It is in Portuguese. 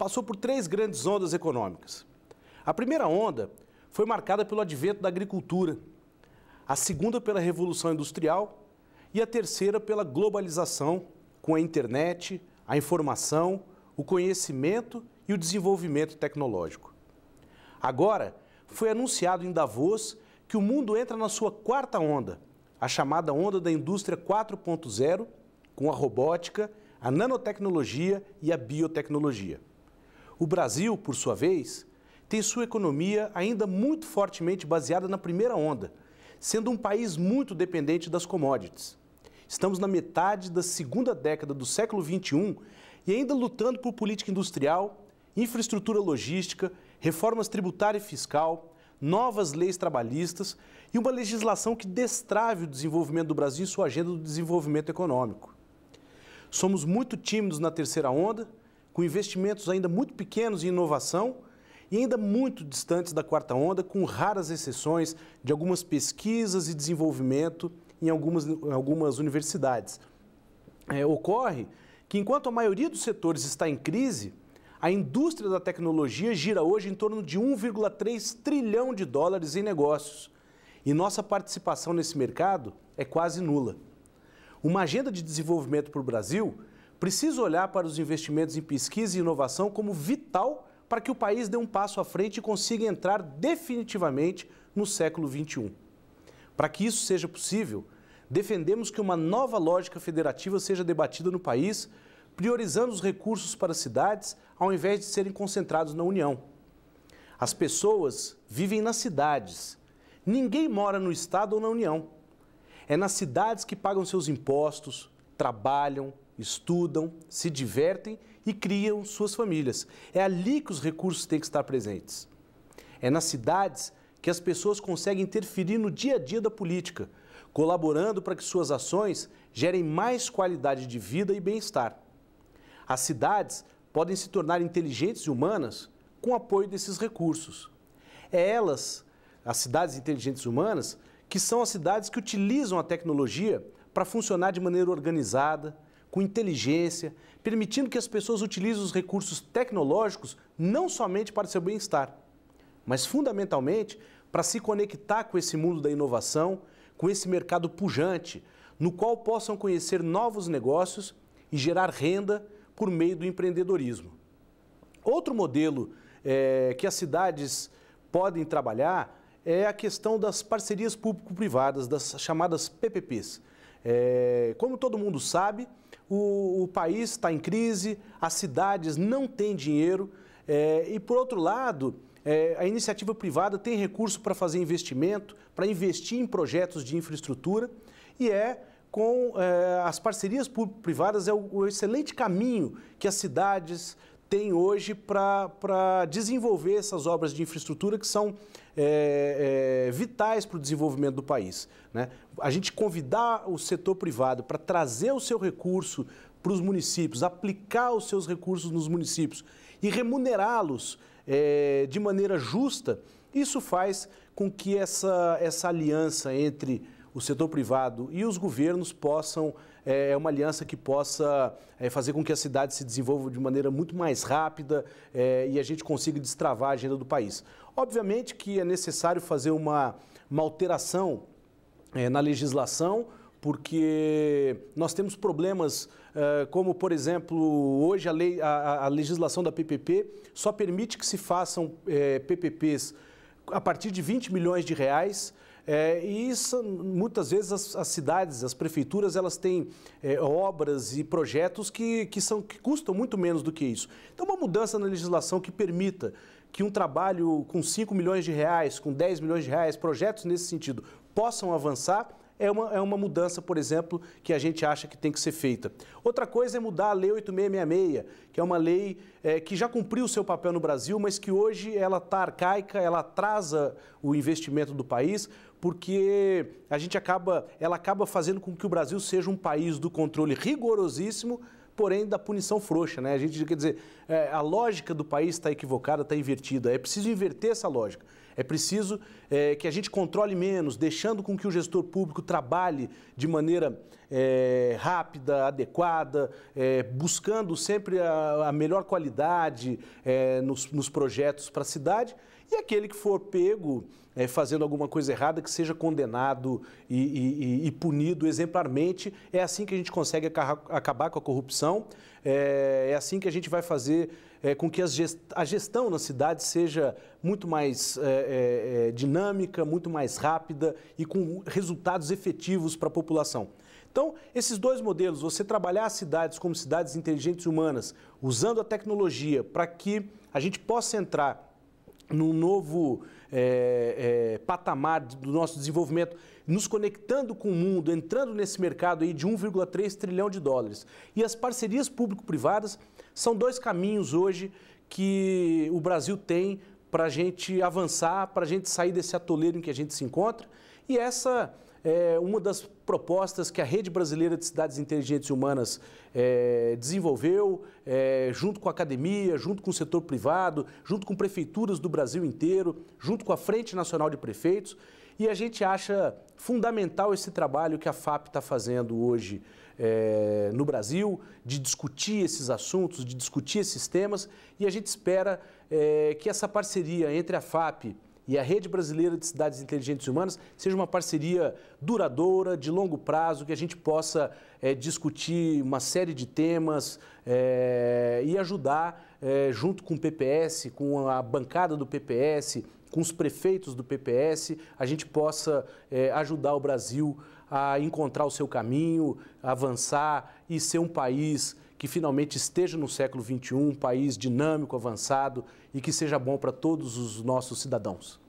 passou por três grandes ondas econômicas. A primeira onda foi marcada pelo advento da agricultura, a segunda pela Revolução Industrial e a terceira pela globalização com a internet, a informação, o conhecimento e o desenvolvimento tecnológico. Agora, foi anunciado em Davos que o mundo entra na sua quarta onda, a chamada onda da indústria 4.0, com a robótica, a nanotecnologia e a biotecnologia. O Brasil, por sua vez, tem sua economia ainda muito fortemente baseada na primeira onda, sendo um país muito dependente das commodities. Estamos na metade da segunda década do século XXI e ainda lutando por política industrial, infraestrutura logística, reformas tributária e fiscal, novas leis trabalhistas e uma legislação que destrave o desenvolvimento do Brasil em sua agenda do desenvolvimento econômico. Somos muito tímidos na terceira onda com investimentos ainda muito pequenos em inovação e ainda muito distantes da quarta onda, com raras exceções de algumas pesquisas e desenvolvimento em algumas, em algumas universidades. É, ocorre que, enquanto a maioria dos setores está em crise, a indústria da tecnologia gira hoje em torno de 1,3 trilhão de dólares em negócios. E nossa participação nesse mercado é quase nula. Uma agenda de desenvolvimento para o Brasil precisa olhar para os investimentos em pesquisa e inovação como vital para que o país dê um passo à frente e consiga entrar definitivamente no século XXI. Para que isso seja possível, defendemos que uma nova lógica federativa seja debatida no país, priorizando os recursos para as cidades ao invés de serem concentrados na União. As pessoas vivem nas cidades. Ninguém mora no Estado ou na União. É nas cidades que pagam seus impostos, trabalham, estudam, se divertem e criam suas famílias. É ali que os recursos têm que estar presentes. É nas cidades que as pessoas conseguem interferir no dia a dia da política, colaborando para que suas ações gerem mais qualidade de vida e bem-estar. As cidades podem se tornar inteligentes e humanas com o apoio desses recursos. É elas, as cidades inteligentes e humanas, que são as cidades que utilizam a tecnologia para funcionar de maneira organizada, com inteligência, permitindo que as pessoas utilizem os recursos tecnológicos não somente para seu bem-estar, mas fundamentalmente para se conectar com esse mundo da inovação, com esse mercado pujante, no qual possam conhecer novos negócios e gerar renda por meio do empreendedorismo. Outro modelo é, que as cidades podem trabalhar é a questão das parcerias público-privadas, das chamadas PPPs. É, eh, como todo mundo sabe, o, o país está em crise, as cidades não têm dinheiro é, e, por outro lado, é, a iniciativa privada tem recurso para fazer investimento, para investir em projetos de infraestrutura e é com é, as parcerias público-privadas é o, o excelente caminho que as cidades, tem hoje para desenvolver essas obras de infraestrutura que são é, é, vitais para o desenvolvimento do país. Né? A gente convidar o setor privado para trazer o seu recurso para os municípios, aplicar os seus recursos nos municípios e remunerá-los é, de maneira justa, isso faz com que essa, essa aliança entre o setor privado e os governos possam, é, é uma aliança que possa é, fazer com que a cidade se desenvolva de maneira muito mais rápida é, e a gente consiga destravar a agenda do país. Obviamente que é necessário fazer uma, uma alteração é, na legislação, porque nós temos problemas é, como, por exemplo, hoje a, lei, a, a, legislação da PPP só permite que se façam é, PPPs a partir de 20 milhões de reais é, e isso, muitas vezes as, as, cidades, as prefeituras, elas têm é, obras e projetos que, que, são, que custam muito menos do que isso. Então, uma mudança na legislação que permita que um trabalho com 5 milhões de reais, com 10 milhões de reais, projetos nesse sentido, possam avançar é uma, é uma mudança, por exemplo, que a gente acha que tem que ser feita. Outra coisa é mudar a Lei 8666, que é uma lei é, que já cumpriu o seu papel no Brasil, mas que hoje ela está arcaica, ela atrasa o investimento do país, porque a gente acaba, ela acaba fazendo com que o Brasil seja um país do controle rigorosíssimo, porém da punição frouxa, né? A gente quer dizer, é, a lógica do país está equivocada, está invertida. É preciso inverter essa lógica. É preciso é, que a gente controle menos, deixando com que o gestor público trabalhe de maneira é, rápida, adequada, é, buscando sempre a, a melhor qualidade é, nos, nos projetos para a cidade e aquele que for pego é, fazendo alguma coisa errada, que seja condenado e, e, e, punido exemplarmente. É assim que a gente consegue acabar com a corrupção, é, é assim que a gente vai fazer é, com que gest a gestão na cidade seja muito mais é, é, é, dinâmica, muito mais rápida e com resultados efetivos para a população. Então, esses dois modelos, você trabalhar as cidades como cidades inteligentes humanas, usando a tecnologia para que a gente possa entrar num novo é, é, patamar do nosso desenvolvimento, nos conectando com o mundo, entrando nesse mercado aí de 1,3 trilhão de dólares. E as parcerias público-privadas são dois caminhos hoje que o Brasil tem para a gente avançar, para a gente sair desse atoleiro em que a gente se encontra. E essa é, uma das propostas que a Rede Brasileira de Cidades Inteligentes e Humanas é, desenvolveu, é, junto com a academia, junto com o setor privado, junto com prefeituras do Brasil inteiro, junto com a Frente Nacional de Prefeitos. E a gente acha fundamental esse trabalho que a FAP está fazendo hoje é, no Brasil, de discutir esses assuntos, de discutir esses temas, e a gente espera é, que essa parceria entre a FAP e a Rede Brasileira de Cidades Inteligentes e Humanas seja uma parceria duradoura, de longo prazo, que a gente possa é, discutir uma série de temas é, e ajudar, é, junto com o PPS, com a bancada do PPS, com os prefeitos do PPS, a gente possa é, ajudar o Brasil a encontrar o seu caminho, avançar e ser um país que finalmente esteja no século XXI, um país dinâmico, avançado, e que seja bom para todos os nossos cidadãos.